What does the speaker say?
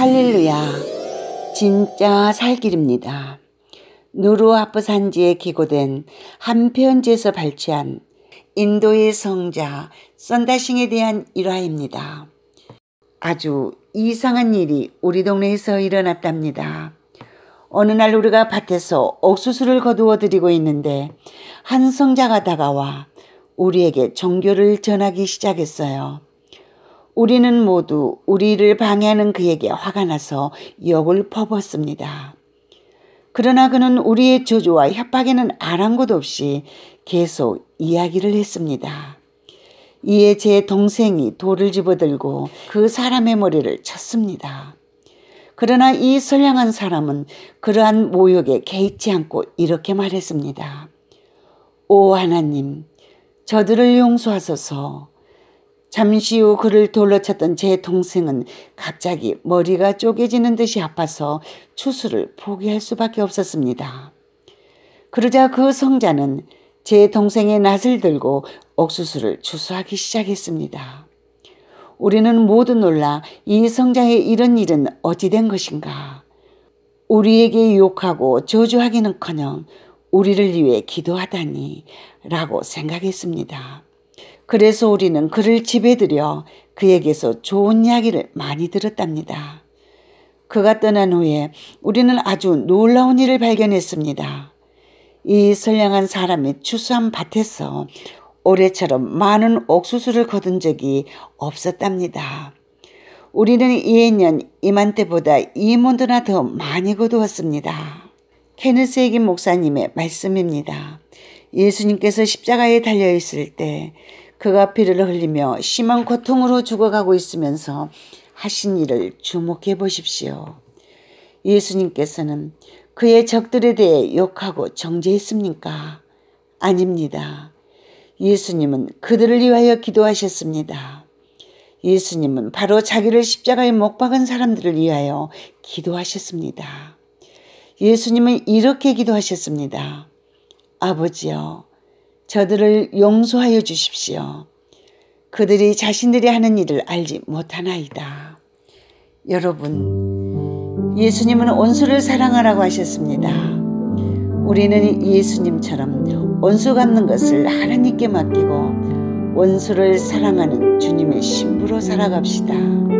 할렐루야. 진짜 살 길입니다. 누르아프 산지에 기고된 한 편지에서 발췌한 인도의 성자 썬다싱에 대한 일화입니다. 아주 이상한 일이 우리 동네에서 일어났답니다. 어느 날 우리가 밭에서 옥수수를 거두어 드리고 있는데 한 성자가 다가와 우리에게 종교를 전하기 시작했어요. 우리는 모두 우리를 방해하는 그에게 화가 나서 역을 퍼붓습니다. 그러나 그는 우리의 저주와 협박에는 아랑곳 없이 계속 이야기를 했습니다. 이에 제 동생이 돌을 집어들고 그 사람의 머리를 쳤습니다. 그러나 이 선량한 사람은 그러한 모욕에 개의치 않고 이렇게 말했습니다. 오 하나님, 저들을 용서하소서. 잠시 후 그를 돌려 쳤던 제 동생은 갑자기 머리가 쪼개지는 듯이 아파서 추수를 포기할 수밖에 없었습니다. 그러자 그 성자는 제 동생의 낫을 들고 옥수수를 추수하기 시작했습니다. 우리는 모두 놀라 이 성자의 이런 일은 어찌된 것인가. 우리에게 유혹하고 저주하기는커녕 우리를 위해 기도하다니 라고 생각했습니다. 그래서 우리는 그를 집에 들여 그에게서 좋은 이야기를 많이 들었답니다. 그가 떠난 후에 우리는 아주 놀라운 일을 발견했습니다. 이 선량한 사람이 추수한 밭에서 올해처럼 많은 옥수수를 거둔 적이 없었답니다. 우리는 2해년 이맘때보다 이몬드나 더 많이 거두었습니다. 케네스 에게 목사님의 말씀입니다. 예수님께서 십자가에 달려있을 때 그가 피를 흘리며 심한 고통으로 죽어가고 있으면서 하신 일을 주목해 보십시오. 예수님께서는 그의 적들에 대해 욕하고 정죄했습니까? 아닙니다. 예수님은 그들을 위하여 기도하셨습니다. 예수님은 바로 자기를 십자가에 못 박은 사람들을 위하여 기도하셨습니다. 예수님은 이렇게 기도하셨습니다. 아버지여, 저들을 용서하여 주십시오. 그들이 자신들이 하는 일을 알지 못하나이다. 여러분, 예수님은 온수를 사랑하라고 하셨습니다. 우리는 예수님처럼 온수 갚는 것을 하나님께 맡기고 원수를 사랑하는 주님의 신부로 살아갑시다.